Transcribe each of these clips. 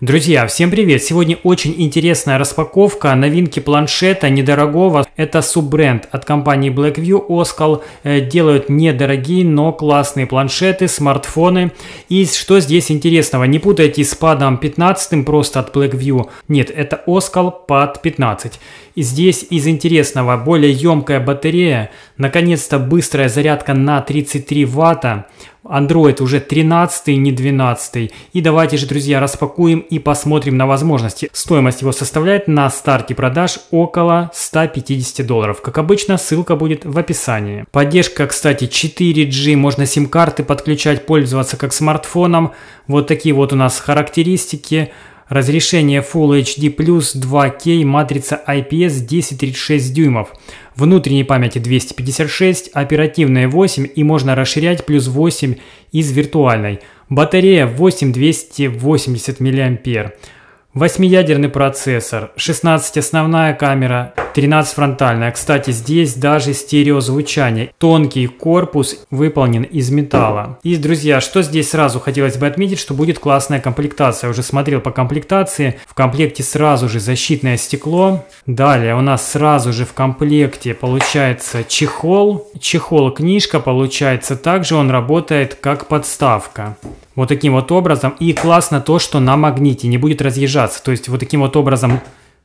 Друзья, всем привет! Сегодня очень интересная распаковка новинки планшета недорогого. Это суббренд от компании Blackview Oskal. Э, делают недорогие, но классные планшеты, смартфоны. И что здесь интересного? Не путайте с падом 15 просто от Blackview. Нет, это Oskal Pad 15. И здесь из интересного более емкая батарея, наконец-то быстрая зарядка на 33 ватта, Android уже 13 не 12 И давайте же, друзья, распакуем и посмотрим на возможности. Стоимость его составляет на старте продаж около 150 долларов. Как обычно, ссылка будет в описании. Поддержка, кстати, 4G, можно сим-карты подключать, пользоваться как смартфоном. Вот такие вот у нас характеристики. Разрешение Full HD+, 2K, матрица IPS 1036 дюймов. Внутренней памяти 256, оперативная 8 и можно расширять плюс 8 из виртуальной. Батарея 8280 мА. Восьмиядерный процессор, 16 основная камера, 13 фронтальная. А, кстати, здесь даже стереозвучание. Тонкий корпус выполнен из металла. И, друзья, что здесь сразу хотелось бы отметить, что будет классная комплектация. Я уже смотрел по комплектации. В комплекте сразу же защитное стекло. Далее у нас сразу же в комплекте получается чехол. Чехол-книжка получается. Также он работает как подставка. Вот таким вот образом. И классно то, что на магните не будет разъезжаться. То есть вот таким вот образом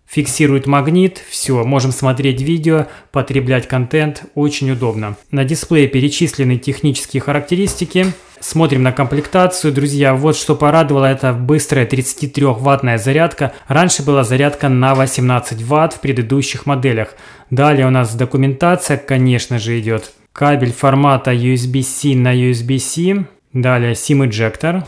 фиксирует магнит, все, можем смотреть видео, потреблять контент, очень удобно. На дисплее перечислены технические характеристики. Смотрим на комплектацию, друзья, вот что порадовало, это быстрая 33-ваттная зарядка. Раньше была зарядка на 18 ватт в предыдущих моделях. Далее у нас документация, конечно же, идет. Кабель формата USB-C на USB-C. Далее SIM-эджектор.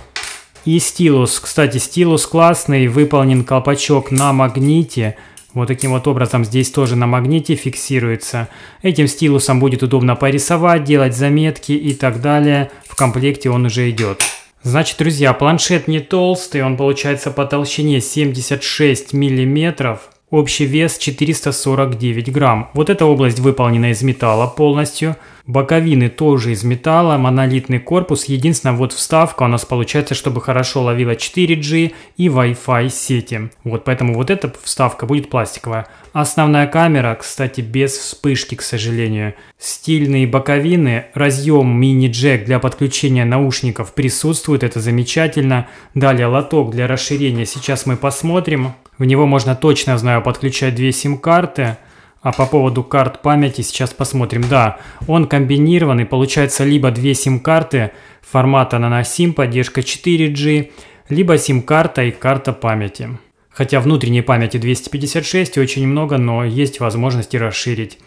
И стилус. Кстати, стилус классный, выполнен колпачок на магните. Вот таким вот образом здесь тоже на магните фиксируется. Этим стилусом будет удобно порисовать, делать заметки и так далее. В комплекте он уже идет. Значит, друзья, планшет не толстый, он получается по толщине 76 миллиметров. Общий вес 449 грамм. Вот эта область выполнена из металла полностью. Боковины тоже из металла, монолитный корпус. Единственное, вот вставка у нас получается, чтобы хорошо ловила 4G и Wi-Fi сети. Вот, поэтому вот эта вставка будет пластиковая. Основная камера, кстати, без вспышки, к сожалению. Стильные боковины, разъем мини-джек для подключения наушников присутствует, это замечательно. Далее лоток для расширения, сейчас мы посмотрим. В него можно точно, знаю, подключать две сим-карты. А по поводу карт памяти сейчас посмотрим. Да, он комбинированный, получается либо две сим-карты формата NanoSIM, поддержка 4G, либо сим-карта и карта памяти. Хотя внутренней памяти 256 очень много, но есть возможности расширить.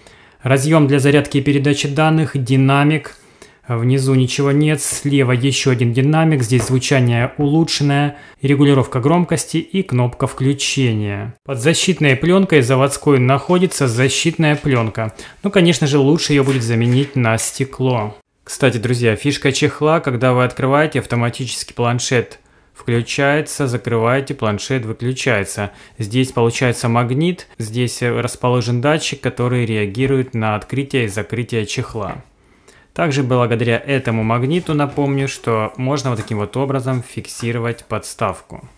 Разъем для зарядки и передачи данных, динамик – а внизу ничего нет, слева еще один динамик, здесь звучание улучшенное, регулировка громкости и кнопка включения. Под защитной пленкой заводской находится защитная пленка. Ну, конечно же, лучше ее будет заменить на стекло. Кстати, друзья, фишка чехла, когда вы открываете автоматически планшет, включается, закрываете, планшет выключается. Здесь получается магнит, здесь расположен датчик, который реагирует на открытие и закрытие чехла. Также благодаря этому магниту напомню, что можно вот таким вот образом фиксировать подставку.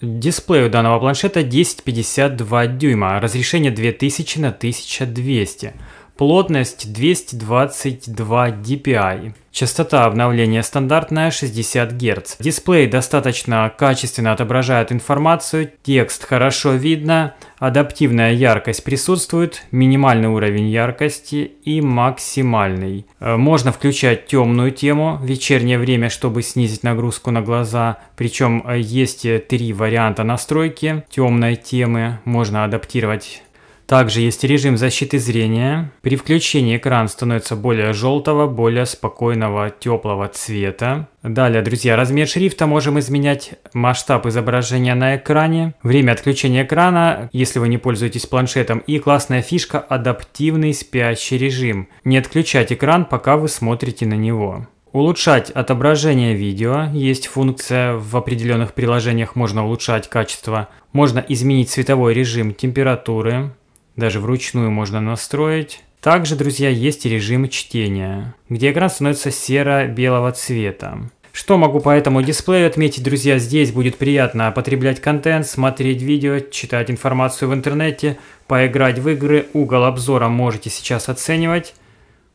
Дисплей у данного планшета 1052 дюйма, разрешение 2000 на 1200. Плотность 222 dpi. Частота обновления стандартная 60 Гц. Дисплей достаточно качественно отображает информацию, текст хорошо видно, адаптивная яркость присутствует, минимальный уровень яркости и максимальный. Э, можно включать темную тему, вечернее время, чтобы снизить нагрузку на глаза. Причем э, есть э, три варианта настройки темной темы, можно адаптировать также есть режим защиты зрения. При включении экран становится более желтого, более спокойного, теплого цвета. Далее, друзья, размер шрифта можем изменять, масштаб изображения на экране, время отключения экрана, если вы не пользуетесь планшетом, и классная фишка – адаптивный спящий режим. Не отключать экран, пока вы смотрите на него. Улучшать отображение видео. Есть функция, в определенных приложениях можно улучшать качество. Можно изменить цветовой режим температуры. Даже вручную можно настроить. Также, друзья, есть режим чтения, где экран становится серо-белого цвета. Что могу по этому дисплею отметить, друзья, здесь будет приятно потреблять контент, смотреть видео, читать информацию в интернете, поиграть в игры, угол обзора можете сейчас оценивать.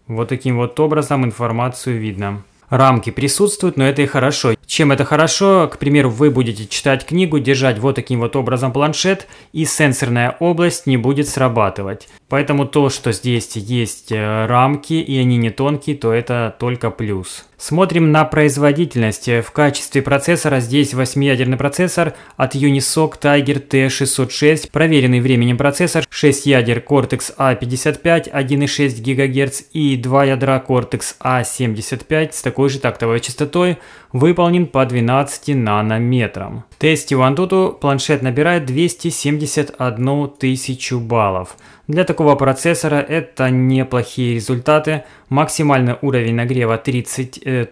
Вот таким вот образом информацию видно. Рамки присутствуют, но это и хорошо. Чем это хорошо? К примеру, вы будете читать книгу, держать вот таким вот образом планшет, и сенсорная область не будет срабатывать. Поэтому то, что здесь есть э, рамки, и они не тонкие, то это только плюс. Смотрим на производительность. Э, в качестве процессора здесь 8-ядерный процессор от Unisoc Tiger T606, проверенный временем процессор, 6 ядер Cortex A55 1,6 ГГц и 2 ядра Cortex A75 с такой же тактовой частотой, выполнен Ronin по 12 нанометрам. В тесте Antutu планшет набирает 271 тысячу баллов. Для такого процессора это неплохие результаты. Максимальный уровень нагрева 30.2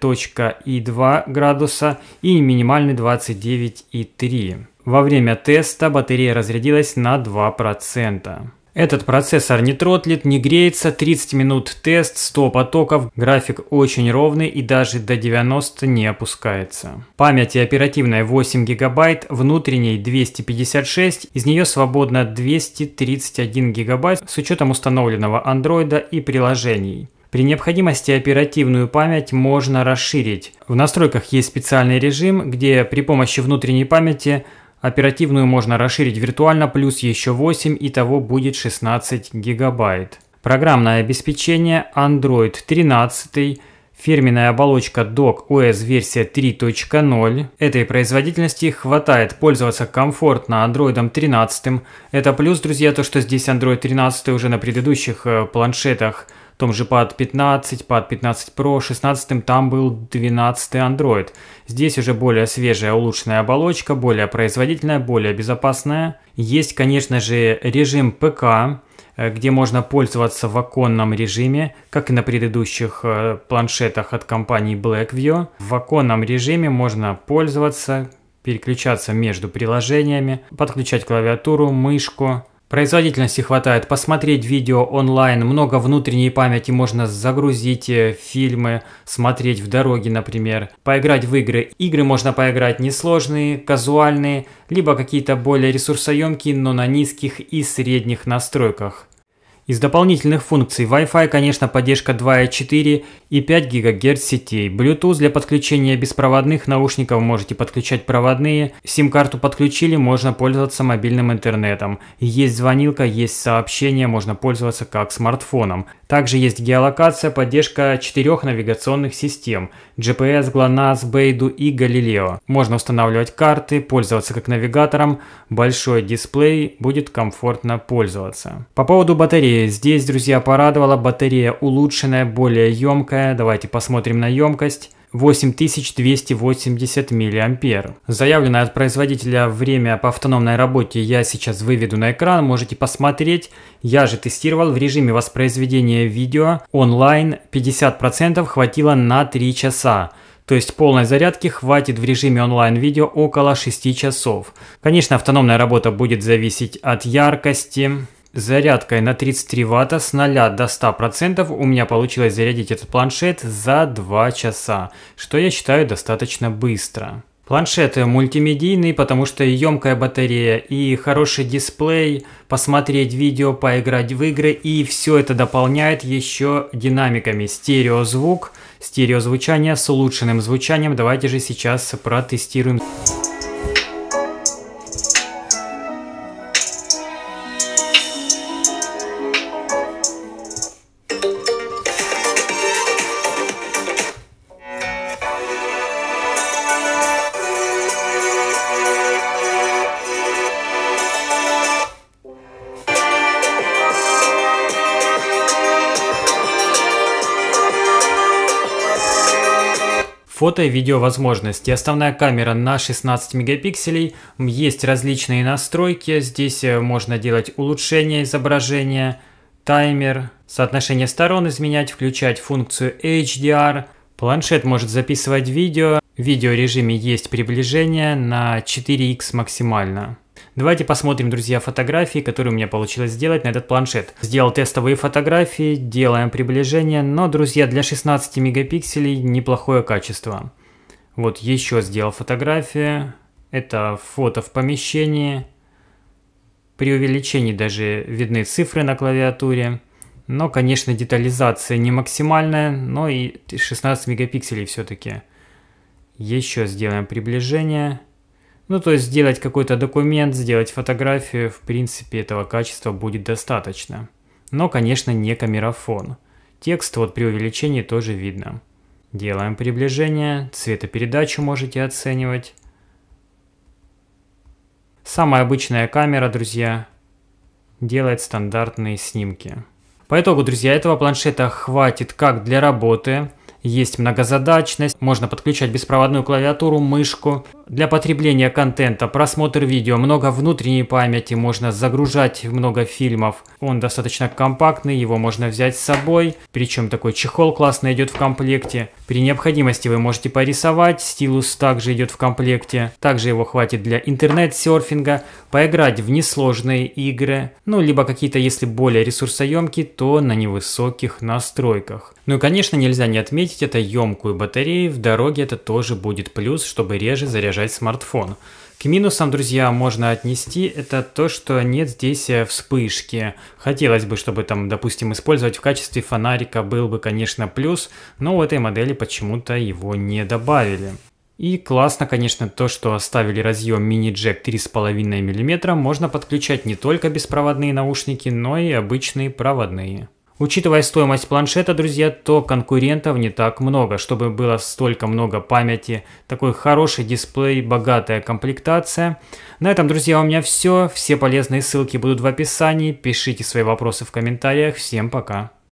э, градуса и минимальный 29.3. Во время теста батарея разрядилась на 2%. Этот процессор не тротлит, не греется, 30 минут тест, 100 потоков, график очень ровный и даже до 90 не опускается. Памяти оперативной 8 гигабайт, внутренней 256, из нее свободно 231 гигабайт с учетом установленного андроида и приложений. При необходимости оперативную память можно расширить. В настройках есть специальный режим, где при помощи внутренней памяти Оперативную можно расширить виртуально плюс еще 8, и того будет 16 гигабайт. Программное обеспечение Android 13, фирменная оболочка Dock OS версия 3.0. Этой производительности хватает пользоваться комфортно Android 13. Это плюс, друзья, то, что здесь Android 13 уже на предыдущих э, планшетах – том же под 15, под 15 Pro, 16 там был 12 Android. Здесь уже более свежая, улучшенная оболочка, более производительная, более безопасная. Есть, конечно же, режим ПК, э, где можно пользоваться в оконном режиме, как и на предыдущих э, планшетах от компании Blackview. В оконном режиме можно пользоваться, переключаться между приложениями, подключать клавиатуру, мышку, Производительности хватает. Посмотреть видео онлайн, много внутренней памяти можно загрузить, э, фильмы смотреть в дороге, например. Поиграть в игры. Игры можно поиграть несложные, казуальные, либо какие-то более ресурсоемкие, но на низких и средних настройках. Из дополнительных функций Wi-Fi, конечно, поддержка 2.4 и 5 ГГц сетей. Bluetooth для подключения беспроводных наушников можете подключать проводные. Сим-карту подключили, можно пользоваться мобильным интернетом. Есть звонилка, есть сообщение, можно пользоваться как смартфоном. Также есть геолокация, поддержка четырех навигационных систем – GPS, GLONASS, Beidou и Galileo. Можно устанавливать карты, пользоваться как навигатором, большой дисплей, будет комфортно пользоваться. По поводу батареи здесь, друзья, порадовала батарея улучшенная, более емкая. Давайте посмотрим на емкость. 8280 мА. Заявленное от производителя время по автономной работе я сейчас выведу на экран, можете посмотреть. Я же тестировал в режиме воспроизведения видео онлайн 50% хватило на 3 часа. То есть полной зарядки хватит в режиме онлайн-видео около 6 часов. Конечно, автономная работа будет зависеть от яркости, зарядкой на 33 ватта с 0 до 100% процентов у меня получилось зарядить этот планшет за 2 часа, что я считаю достаточно быстро. Планшет мультимедийный, потому что емкая батарея и хороший дисплей, посмотреть видео, поиграть в игры, и все это дополняет еще динамиками. Стереозвук, стереозвучание с улучшенным звучанием. Давайте же сейчас протестируем. фото и видео возможности. Основная камера на 16 мегапикселей, есть различные настройки, здесь э, можно делать улучшение изображения, таймер, соотношение сторон изменять, включать функцию HDR, планшет может записывать видео, в видеорежиме есть приближение на 4x максимально. Давайте посмотрим, друзья, фотографии, которые у меня получилось сделать на этот планшет. Сделал тестовые фотографии, делаем приближение, но, друзья, для 16 мегапикселей неплохое качество. Вот еще сделал фотографию. Это фото в помещении. При увеличении даже видны цифры на клавиатуре. Но, конечно, детализация не максимальная, но и 16 мегапикселей все-таки. Еще сделаем приближение. Ну, то есть сделать какой-то документ, сделать фотографию, в принципе, этого качества будет достаточно. Но, конечно, не камерафон. Текст вот при увеличении тоже видно. Делаем приближение, цветопередачу можете оценивать. Самая обычная камера, друзья, делает стандартные снимки. По итогу, друзья, этого планшета хватит как для работы, есть многозадачность, можно подключать беспроводную клавиатуру, мышку для потребления контента, просмотр видео, много внутренней памяти, можно загружать много фильмов. Он достаточно компактный, его можно взять с собой, причем такой чехол классно идет в комплекте. При необходимости вы можете порисовать, стилус также идет в комплекте. Также его хватит для интернет-серфинга, поиграть в несложные игры, ну либо какие-то, если более ресурсоемкие, то на невысоких настройках. Ну и конечно нельзя не отметить это емкую батарею, в дороге это тоже будет плюс, чтобы реже заряжать заряжать смартфон. К минусам, друзья, можно отнести это то, что нет здесь э, вспышки. Хотелось бы, чтобы там, допустим, использовать в качестве фонарика был бы, конечно, плюс, но в этой модели почему-то его не добавили. И классно, конечно, то, что оставили разъем мини-джек 3,5 мм, можно подключать не только беспроводные наушники, но и обычные проводные. Учитывая стоимость планшета, друзья, то конкурентов не так много, чтобы было столько много памяти. Такой хороший дисплей, богатая комплектация. На этом, друзья, у меня все. Все полезные ссылки будут в описании. Пишите свои вопросы в комментариях. Всем пока!